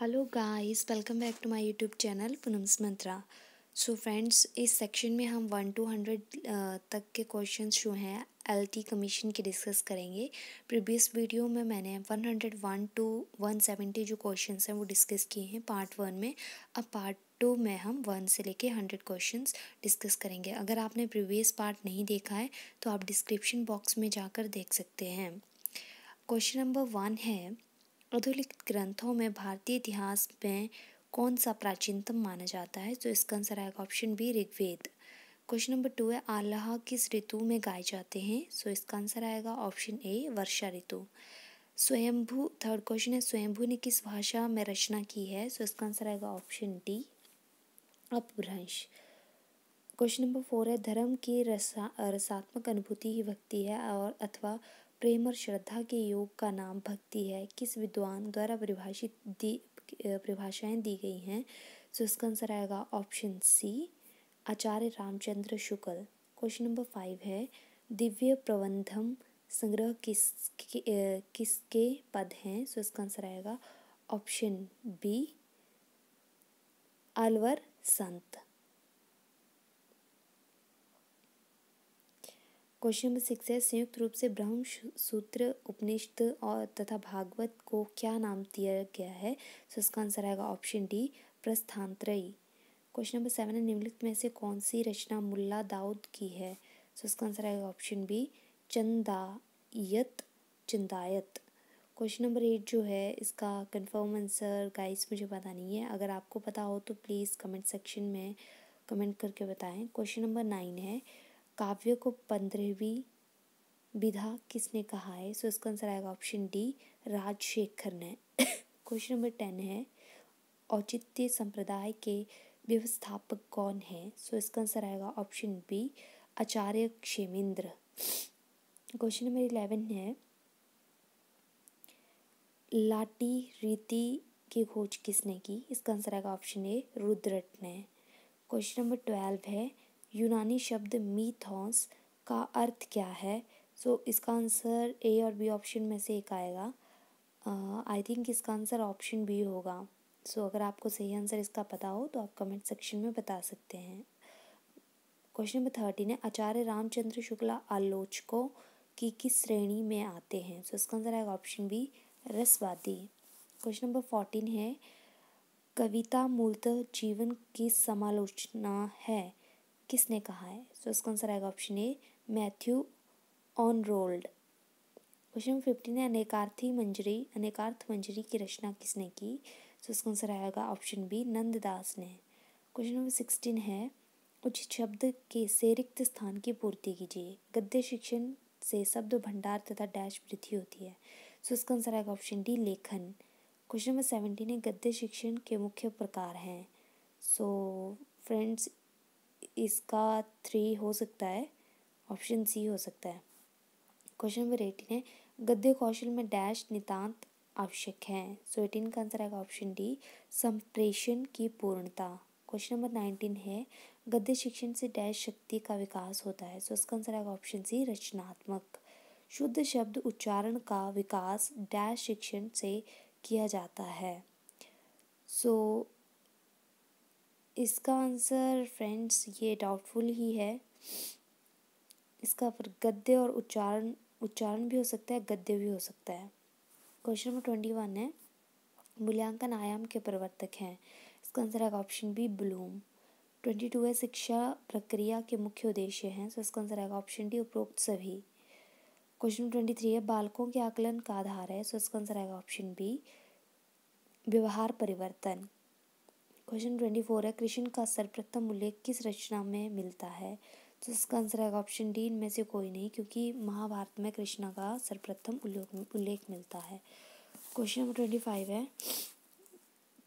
hello guys welcome back to my YouTube channel Poonam's Mantra so friends इस section में हम one two hundred तक के क्वेश्चंस जो हैं एलटी कमीशन के डिस्कस करेंगे प्रीवियस वीडियो में मैंने one hundred one to one seventy जो क्वेश्चंस हैं वो डिस्कस किए हैं पार्ट वन में अब पार्ट टू में हम वन से लेके हंड्रेड क्वेश्चन डिस्कस करेंगे अगर आपने प्रीवियस पार्ट नहीं देखा है तो आप डिस्क्रिप्शन बॉक्स में जाकर देख सकते हैं क्वेश्चन नंबर वन है आधुनिक ग्रंथों में भारतीय इतिहास में कौन सा प्राचीनतम माना जाता है तो इसका आंसर आएगा option B Rigveda question number two है आल्हा किस ऋतु में गाए जाते हैं सो इसका आंसर आएगा ऑप्शन ए वर्षा ऋतु स्वयंभू थर्ड क्वेश्चन है स्वयंभू ने किस भाषा में रचना की है सो इसका आंसर आएगा option D Apabhramsha question number four है धर्म की रसा रसात्मक अनुभूति ही व्यक्ति है और अथवा प्रेम और श्रद्धा के योग का नाम भक्ति है किस विद्वान द्वारा परिभाषित दी परिभाषाएं दी गई हैं सो इसका आंसर आएगा option C Acharya Ramchandra Shukla question number five है दिव्य प्रबंधम संग्रह किस किसके पद हैं सो इसका आंसर आएगा ऑप्शन बी अलवर संत क्वेश्चन नंबर सिक्स है संयुक्त रूप से ब्रह्म सूत्र उपनिषद और तथा भागवत को क्या नाम दिया गया है सो इसका आंसर आएगा option D Prasthanatrayi question number seven है निम्नलिखित में से कौन सी रचना मुल्ला दाऊद की है सो इसका आंसर आएगा option B Chandayat Chandayat question number eight जो है इसका कंफर्म आंसर गाइस मुझे पता नहीं है अगर आपको पता हो तो प्लीज़ कमेंट सेक्शन में कमेंट करके बताएं क्वेश्चन नंबर नाइन है काव्य को पंद्रहवीं विधा किसने कहा है सो इसका आंसर आएगा ऑप्शन डी राजशेखर ने क्वेश्चन नंबर टेन है औचित्य संप्रदाय के व्यवस्थापक कौन है सो इसका आंसर आएगा option B Acharya Kshemendra question number eleven है लाटी रीति की खोज किसने की इसका आंसर आएगा ऑप्शन ए रुद्रट ने क्वेश्चन नंबर ट्वेल्व है यूनानी शब्द मीथॉस का अर्थ क्या है सो so, इसका आंसर ए और बी ऑप्शन में से एक आएगा आई uh, थिंक इसका आंसर ऑप्शन बी होगा सो so, अगर आपको सही आंसर इसका पता हो तो आप कमेंट सेक्शन में बता सकते हैं क्वेश्चन नंबर थर्टीन है आचार्य रामचंद्र शुक्ला आलोचकों की किस श्रेणी में आते हैं सो so, इसका आंसर आएगा ऑप्शन बी रसवादी क्वेश्चन नंबर फोर्टीन है कविता मूलतः जीवन की समालोचना है किसने कहा है सो इसका आंसर आएगा option A Matthew Arnold question fifteen है अनेकार्थी मंजरी अनेकार्थ मंजरी की रचना किसने की सो इसका आंसर आएगा ऑप्शन बी नंददास ने क्वेश्चन नंबर सिक्सटीन है उचित शब्द के से रिक्त स्थान की पूर्ति कीजिए गद्य शिक्षण से शब्द भंडार तथा डैश वृद्धि होती है सो इसका आंसर आएगा ऑप्शन डी लेखन क्वेश्चन नंबर सेवेंटीन है गद्य शिक्षण के मुख्य प्रकार हैं सो so, फ्रेंड्स इसका थ्री हो सकता है ऑप्शन सी हो सकता है क्वेश्चन नंबर एटीन है गद्य कौशल में डैश नितांत आवश्यक है सो एटीन का आंसर आएगा ऑप्शन डी संप्रेषण की पूर्णता क्वेश्चन नंबर नाइनटीन है गद्य शिक्षण से डैश शक्ति का विकास होता है सो इसका आंसर आएगा ऑप्शन सी रचनात्मक शुद्ध शब्द उच्चारण का विकास डैश शिक्षण से किया जाता है सो so, इसका आंसर फ्रेंड्स ये डाउटफुल ही है इसका फिर गद्य और उच्चारण उच्चारण भी हो सकता है गद्य भी हो सकता है क्वेश्चन नंबर ट्वेंटी वन है मूल्यांकन आयाम के प्रवर्तक हैं इसका आंसर है option B Bloom twenty two है शिक्षा प्रक्रिया के मुख्य उद्देश्य हैं सो इसका आंसर आएगा ऑप्शन डी उपरोक्त सभी क्वेश्चन नंबर ट्वेंटी थ्री है बालकों के आकलन का आधार है सो इसका आंसर आएगा ऑप्शन बी व्यवहार परिवर्तन क्वेश्चन ट्वेंटी फोर है कृष्ण का सर्वप्रथम उल्लेख किस रचना में मिलता है तो इसका आंसर आएगा ऑप्शन डी इनमें से कोई नहीं क्योंकि महाभारत में कृष्णा का सर्वप्रथम उल्लेख उल्लेख मिलता है क्वेश्चन नंबर ट्वेंटी फाइव है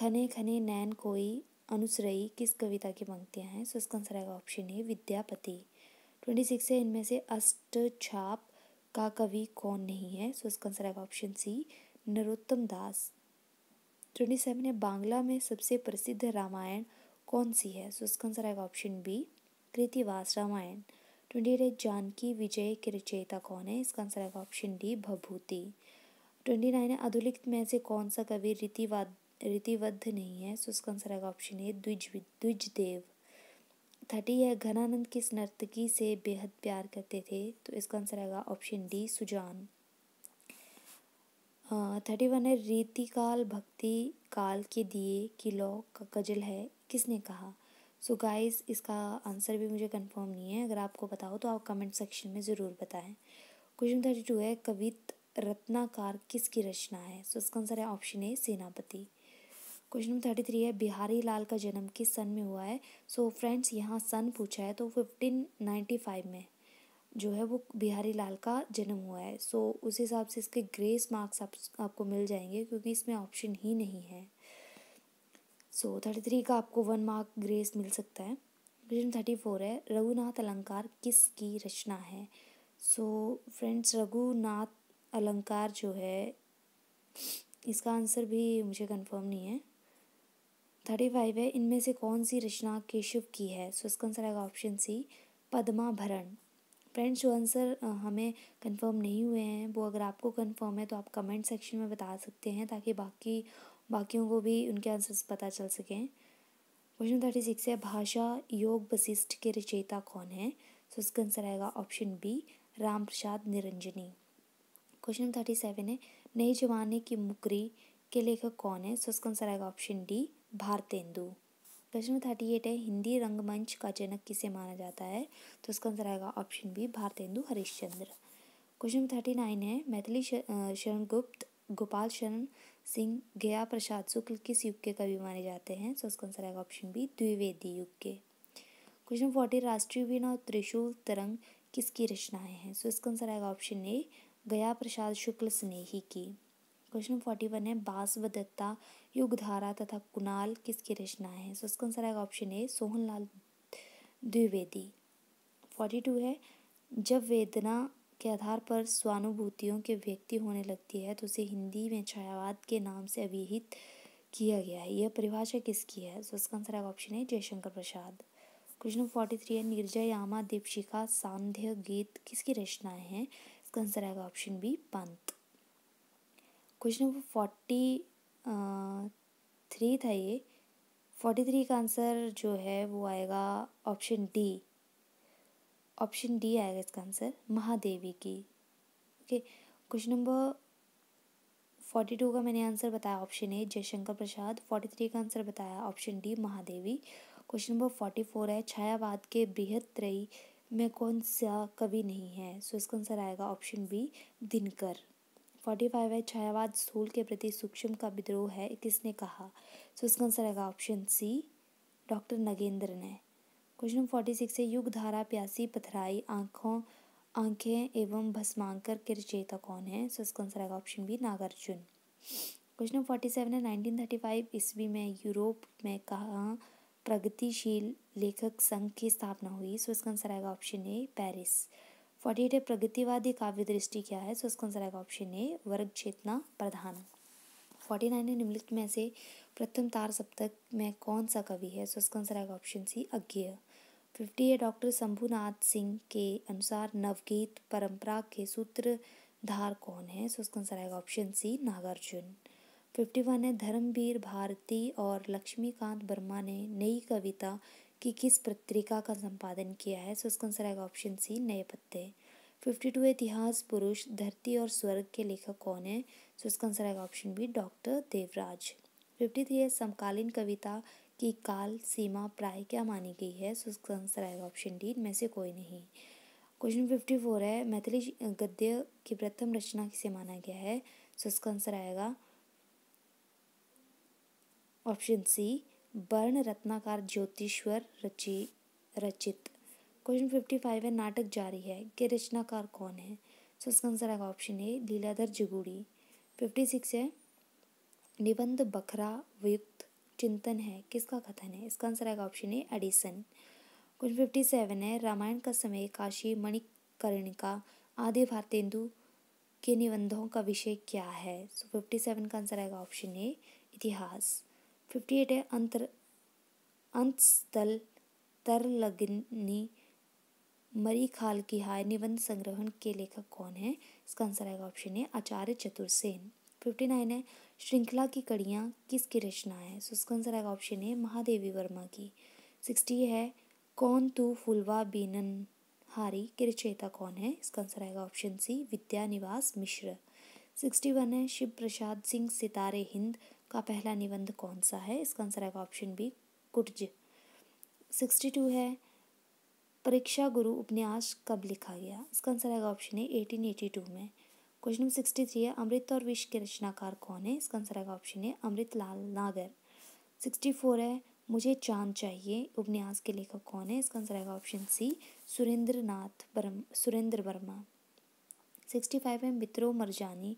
खने खने नैन कोई अनुसरई किस कविता की पंक्तियाँ हैं सो तो इसका आंसर आएगा option A Vidyapati twenty six है इनमें से अष्ट छाप का कवि कौन नहीं है सो तो इसका आंसर आएगा option C Narottam Das twenty seven है बांग्ला में सबसे प्रसिद्ध रामायण कौन सी है सो इसका आंसर आएगा option B Krittivas Ramayan twenty eight है जानकी विजय की रचयिता कौन है इसका आंसर आएगा option D Bhabhuti twenty nine है आधुनिक में से कौन सा कवि रीतिवाद रीतिबद्ध नहीं है सो इसका आंसर आएगा ऑप्शन ए द्विज द्विजदेव थर्टी है घनानंद किस नर्तकी से बेहद प्यार करते थे तो इसका आंसर आएगा ऑप्शन डी सुजान थर्टी हाँ, वन है रीति काल भक्ति काल के दिए कि लो का गजल है किसने कहा सो so गाइस इसका आंसर भी मुझे कंफर्म नहीं है अगर आपको पता हो तो आप कमेंट सेक्शन में ज़रूर बताएं क्वेश्चन थर्टी टू है कवित रत्नाकार किसकी रचना है सो so इसका आंसर है option A Senapati question number thirty three है बिहारी लाल का जन्म किस सन में हुआ है सो फ्रेंड्स यहाँ सन पूछा है तो फिफ्टीन नाइन्टी फाइव में जो है वो बिहारी लाल का जन्म हुआ है सो उस हिसाब से इसके ग्रेस मार्क्स आप, आपको मिल जाएंगे क्योंकि इसमें ऑप्शन ही नहीं है सो थर्टी थ्री का आपको वन मार्क ग्रेस मिल सकता है क्वेश्चन थर्टी फोर है रघुनाथ अलंकार किसकी रचना है सो फ्रेंड्स रघुनाथ अलंकार जो है इसका आंसर भी मुझे कंफर्म नहीं है थर्टी फाइव है इनमें से कौन सी रचना केशव की है सो इसका आंसर आएगा ऑप्शन सी पद्माभरण फ्रेंड्स जो आंसर हमें कंफर्म नहीं हुए हैं वो अगर आपको कंफर्म है तो आप कमेंट सेक्शन में बता सकते हैं ताकि बाकी बाकियों को भी उनके आंसर्स पता चल सकें क्वेश्चन थर्टी सिक्स है भाषा योग वशिष्ठ के रचयिता कौन है सो इसका आंसर आएगा option B Ram Prasad Niranjani question thirty seven है नए जमाने की मुकरी के लेखक कौन है सो इसका आंसर आएगा ऑप्शन डी भारतेंदु प्रश्न थर्टी एट है हिंदी रंगमंच का जनक किसे माना जाता है तो इसका आंसर आएगा option B Bharatendu Harishchandra question thirty nine है मैथिली शरण गुप्त गोपाल शरण सिंह गया प्रसाद शुक्ल किस युग के कवि माने जाते हैं तो उसका आंसर आएगा ऑप्शन बी द्विवेदी युग के क्वेश्चन फोर्टी राष्ट्रीय बिना त्रिशूल तरंग किसकी रचनाएं हैं सो तो इसका आंसर आएगा ऑप्शन ए गया प्रसाद शुक्ल स्नेही की क्वेश्चन फोर्टी वन है बासव दत्ता युगधारा तथा कुणाल किसकी रचना है सो इसका आंसर आएगा option A Sohanlal Dwivedi forty two है जब वेदना के आधार पर स्वानुभूतियों के व्यक्ति होने लगती है तो उसे हिंदी में छायावाद के नाम से अभिहित किया गया है यह परिभाषा किसकी है सो इसका आंसर आएगा option A Jaishankar Prasad question forty three है यामा दीपशिखा सांध्य गीत किसकी रचनाएं हैं इसका आंसर आएगा option B Pant question number forty three था ये फोर्टी थ्री का आंसर जो है वो आएगा ऑप्शन डी ऑप्शन डी आएगा इसका आंसर महादेवी की okay question number forty two का मैंने आंसर बताया option A Jaishankar Prasad forty three का आंसर बताया option D Mahadevi question number forty four है छायावाद के बृहद त्रयी में कौन सा कवि नहीं है सो so, इसका आंसर आएगा option B Dinkar forty five है छायावाद स्थूल के प्रति सूक्ष्म का विद्रोह है किसने कहा सो इसका आंसर आएगा ऑप्शन सी डॉक्टर नगेंद्र ने क्वेश्चन फोर्टी सिक्स है युग धारा प्यासी पथराई आँखों आँखें एवं भस्मांकर के रचयिता कौन है सो इसका आंसर आएगा option B Nagarjun question forty seven है नाइनटीन थर्टी फाइव ईस्वी में यूरोप में कहाँ प्रगतिशील लेखक संघ की स्थापना हुई सो इसका आंसर आएगा option A Paris forty eight है प्रगतिवादी काव्य दृष्टि क्या है सो इसका आंसर आएगा ऑप्शन ए वर्ग चेतना प्रधान फोर्टी नाइन है निम्नलिखित में से प्रथम तार सप्तक में कौन सा कवि है सो इसका आंसर आएगा ऑप्शन सी अज्ञेय फिफ्टी है डॉक्टर शंभुनाथ सिंह के अनुसार नवगीत परंपरा के सूत्रधार कौन है सो इसका आंसर आएगा option C Nagarjun fifty one है धर्मवीर भारती और लक्ष्मीकांत वर्मा ने नई कविता कि किस पत्रिका का संपादन किया है सो इसका आंसर आएगा ऑप्शन सी नए पत्ते फिफ्टी टू इतिहास पुरुष धरती और स्वर्ग के लेखक कौन है सो इसका आंसर आएगा option B doctor Devraj fifty three है समकालीन कविता की काल सीमा प्राय क्या मानी गई है सो इसका आंसर आएगा ऑप्शन डी इनमें से कोई नहीं क्वेश्चन फिफ्टी फोर है मैथिली गद्य की प्रथम रचना किसे माना गया है सो इसका आंसर आएगा ऑप्शन सी वर्ण रत्नाकार ज्योतिश्वर रची रचित क्वेश्चन फिफ्टी फाइव है नाटक जारी है के रचनाकार कौन है सो इसका आंसर आएगा option A Leeladhar Jagudi fifty six है निबंध बखरा उपयुक्त चिंतन है किसका कथन है इसका आंसर आएगा option A Addison question fifty seven है रामायण का समय काशी मणिकर्णिका आदि भारतेंदु के निबंधों का विषय क्या है सो फिफ्टी सेवन का आंसर आएगा ऑप्शन ए इतिहास फिफ्टी एट है अंतर अंतस्थल मरी खाल की हाय निबंध संग्रहण के लेखक कौन है इसका आंसर आएगा option A Acharya Chatursen fifty nine है श्रृंखला की कड़ियाँ किसकी रचना है सो इसका आंसर आएगा ऑप्शन ए महादेवी वर्मा की सिक्सटी है कौन तू फुलवा बीनन हारी के रचयिता कौन है इसका आंसर आएगा option C Vidyaniwas Mishra sixty one है शिव प्रसाद सिंह सितारे हिंद का पहला निबंध कौन सा है इसका आंसर आएगा option B Kutaj sixty two है परीक्षा गुरु उपन्यास कब लिखा गया इसका आंसर आएगा option A eighteen eighty two में क्वेश्चन नंबर सिक्सटी थ्री है अमृत और विश्व के रचनाकार कौन है इसका आंसर आएगा ऑप्शन ए अमृत लाल नागर सिक्सटी फोर है मुझे चांद चाहिए उपन्यास के लेखक कौन है इसका आंसर आएगा ऑप्शन सी सुरेंद्र नाथ बर्म सुरेंद्र वर्मा सिक्सटी फाइव है मित्रो मरजानी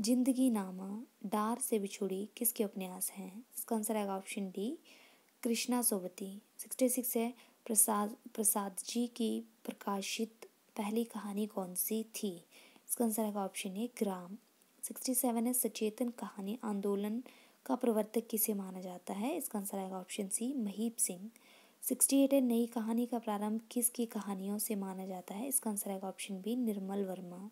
जिंदगी नामा डार से बिछुड़ी किसके उपन्यास हैं इसका आंसर आएगा option D Krishna Sobti sixty six है प्रसाद प्रसाद जी की प्रकाशित पहली कहानी कौन सी थी इसका आंसर आएगा ऑप्शन ए ग्राम सिक्सटी सेवन है सचेतन कहानी आंदोलन का प्रवर्तक किसे माना जाता है इसका आंसर आएगा option C Mahip Singh sixty eight है नई कहानी का प्रारंभ किसकी कहानियों से माना जाता है इसका आंसर आएगा option B Nirmal Verma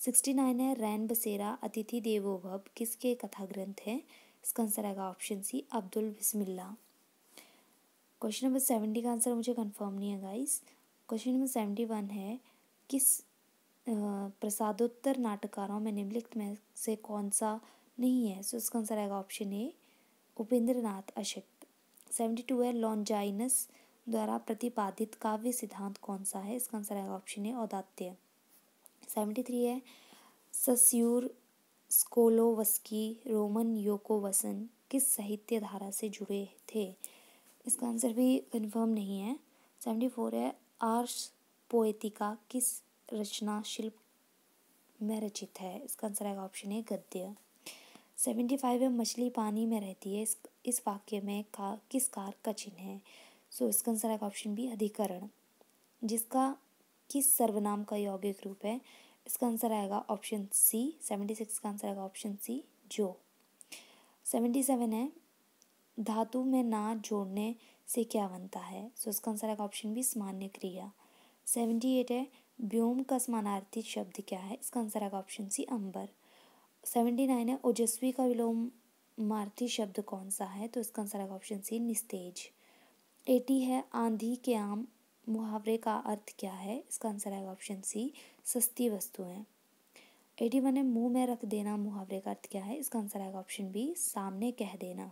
sixty nine है रैन बसेरा अतिथि देवो भव किसके कथा ग्रंथ हैं इसका आंसर आएगा option C Abdul Bismillah question number seventy का आंसर मुझे कंफर्म नहीं है guys question number seventy one है किस प्रसादोत्तर नाटककारों में निम्नलिखित में से कौन सा नहीं है सो इसका आंसर आएगा ऑप्शन ए उपेंद्र नाथ अशक्त सेवेंटी टू है लॉन्जाइनस द्वारा प्रतिपादित काव्य सिद्धांत कौन सा है इसका आंसर आएगा ऑप्शन ए औदात्य सेवेंटी थ्री है सस्यूर स्कोलोवस्की रोमन योकोवसन किस साहित्य धारा से जुड़े थे इसका आंसर भी कंफर्म नहीं है सेवेंटी फोर है आर्स पोएतिका किस रचना शिल्प में रचित है इसका आंसर आएगा ऑप्शन ए गद्य सेवेंटी फाइव है मछली पानी में रहती है इस इस वाक्य में का किस कार का चिन्ह है सो इसका आंसर आएगा ऑप्शन बी अधिकरण जिसका किस सर्वनाम का यौगिक रूप है इसका आंसर आएगा ऑप्शन सी सेवेंटी सिक्स का आंसर आएगा ऑप्शन सी जो सेवेंटी सेवन है धातु में ना जोड़ने से क्या बनता है सो इसका आंसर आएगा ऑप्शन बी सामान्य क्रिया सेवेंटी एट है व्योम का समानार्थी शब्द क्या है इसका आंसर आएगा ऑप्शन सी अंबर सेवेंटी नाइन है ओजस्वी का विलोम मार्थी शब्द कौन सा है तो इसका आंसर आएगा ऑप्शन सी निस्तेज एटी है आंधी के आम मुहावरे का अर्थ क्या है इसका आंसर आएगा ऑप्शन सी सस्ती वस्तुएं एटी वन है मुंह में रख देना मुहावरे का अर्थ क्या है इसका आंसर आएगा ऑप्शन बी सामने कह देना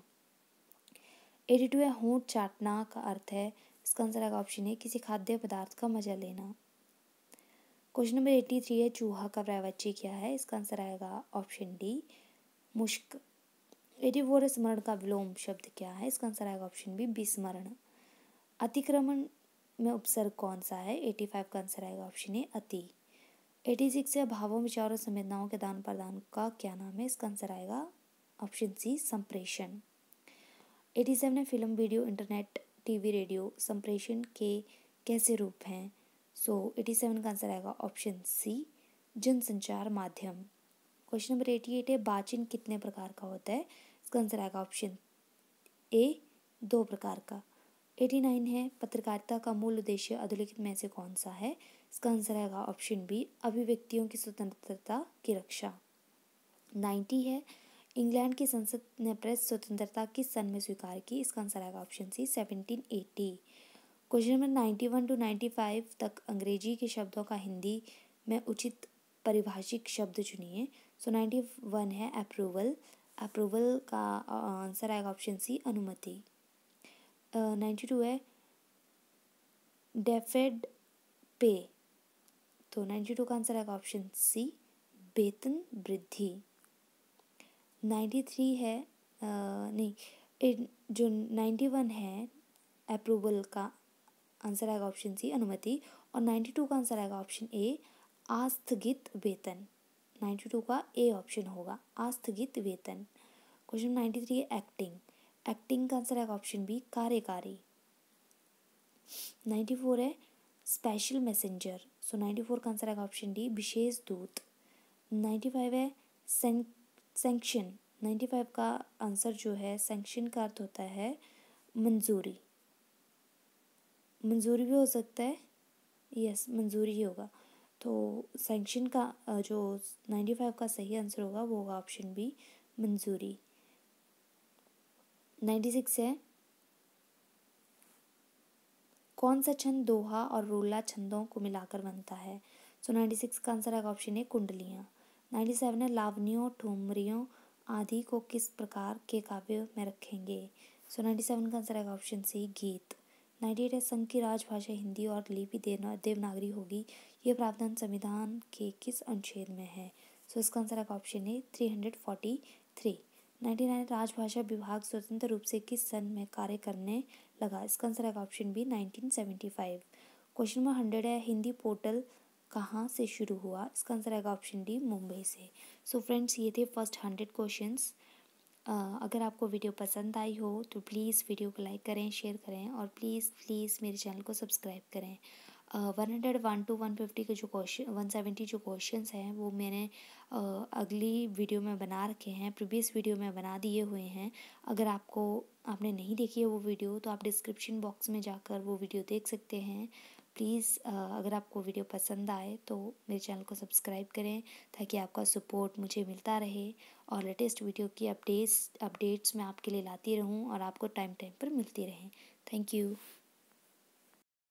एटी टू है होंठ चाटना का अर्थ है इसका आंसर आएगा ऑप्शन ए किसी खाद्य पदार्थ का मजा लेना क्वेश्चन नंबर एट्टी थ्री है चूहा का प्रायवाची क्या है इसका आंसर आएगा ऑप्शन डी मुश्क एटी फोर है स्मरण का विलोम शब्द क्या है इसका आंसर आएगा ऑप्शन बी विस्मरण अतिक्रमण में उपसर्ग कौन सा है एटी फाइव का आंसर आएगा ऑप्शन ए अति एटी सिक्स है भावों विचारों संवेदनाओं के दान प्रदान का क्या नाम है इसका आंसर आएगा ऑप्शन सी संप्रेषण एटी सेवन है film video internet TV radio संप्रेषण के कैसे रूप हैं सो एटी सेवन का आंसर आएगा ऑप्शन सी जनसंचार माध्यम क्वेश्चन नंबर एटी एट है बाचिन कितने प्रकार का होता है इसका आंसर आएगा ऑप्शन ए दो प्रकार का एटी नाइन है पत्रकारिता का मूल उद्देश्य अधोलिखित में से कौन सा है इसका आंसर आएगा ऑप्शन बी अभिव्यक्तियों की स्वतंत्रता की रक्षा नाइन्टी है इंग्लैंड की संसद ने प्रेस स्वतंत्रता किस सन में स्वीकार की इसका आंसर आएगा option C seventeen eighty question number ninety one two ninety five तक अंग्रेजी के शब्दों का हिंदी में उचित परिभाषिक शब्द चुनिए सो नाइन्टी वन है अप्रूवल अप्रूवल का आंसर आएगा ऑप्शन सी अनुमति नाइन्टी टू है डेफेड पे तो नाइन्टी टू का आंसर आएगा ऑप्शन सी वेतन वृद्धि नाइन्टी थ्री है आ, नहीं जो नाइन्टी वन है अप्रूवल का आंसर आएगा ऑप्शन सी अनुमति और नाइन्टी टू का आंसर आएगा ऑप्शन ए आस्थगित वेतन नाइन्टी टू का ए ऑप्शन होगा आस्थगित वेतन क्वेश्चन नाइन्टी थ्री है एक्टिंग एक्टिंग का आंसर है ऑप्शन बी कार्यकारी नाइन्टी फोर है special messenger so ninety four का आंसर है ऑप्शन डी विशेष दूत नाइन्टी फाइव है सेंक्शन नाइन्टी फाइव का आंसर जो है सेंक्शन का अर्थ होता है मंजूरी मंजूरी भी हो सकता है यस मंजूरी ही होगा तो सेंक्शन का जो नाइन्टी फाइव का सही आंसर होगा वो होगा ऑप्शन बी मंजूरी नाइन्टी सिक्स है कौन सा छंद दोहा और रोला छंदों को मिलाकर बनता है सो नाइन्टी सिक्स का आंसर है ऑप्शन ए कुंडलियाँ नाइन्टी सेवन है लावनियों ठुमरियों आदि को किस प्रकार के काव्य में रखेंगे सो नाइन्टी सेवन का आंसर है ऑप्शन सी गीत नाइन्टी एट है संघ की राजभाषा हिंदी और लिपि देना देवनागरी होगी ये प्रावधान संविधान के किस अनुच्छेद में है सो so, इसका आंसर है option A three hundred forty three ninety nine राजभाषा विभाग स्वतंत्र रूप से किस सन में कार्य करने लगा इसका आंसर है option B nineteen seventy five question number hundred है हिंदी पोर्टल कहाँ से शुरू हुआ इसका आंसर आएगा ऑप्शन डी मुंबई से सो so फ्रेंड्स ये थे फर्स्ट हंड्रेड क्वेश्चन अगर आपको वीडियो पसंद आई हो तो प्लीज़ वीडियो को लाइक करें शेयर करें और प्लीज़ प्लीज़ मेरे चैनल को सब्सक्राइब करें one hundred one to one fifty के जो क्वेश्चन वन सेवेंटी जो क्वेश्चंस हैं वो मैंने अगली वीडियो में बना रखे हैं प्रीवियस वीडियो में बना दिए हुए हैं अगर आपको आपने नहीं देखी है वो वीडियो तो आप डिस्क्रिप्शन बॉक्स में जाकर वो वीडियो देख सकते हैं प्लीज़ अगर आपको वीडियो पसंद आए तो मेरे चैनल को सब्सक्राइब करें ताकि आपका सपोर्ट मुझे मिलता रहे और लेटेस्ट वीडियो की अपडेट्स अपडेट्स मैं आपके लिए लाती रहूं और आपको टाइम टाइम पर मिलती रहें थैंक यू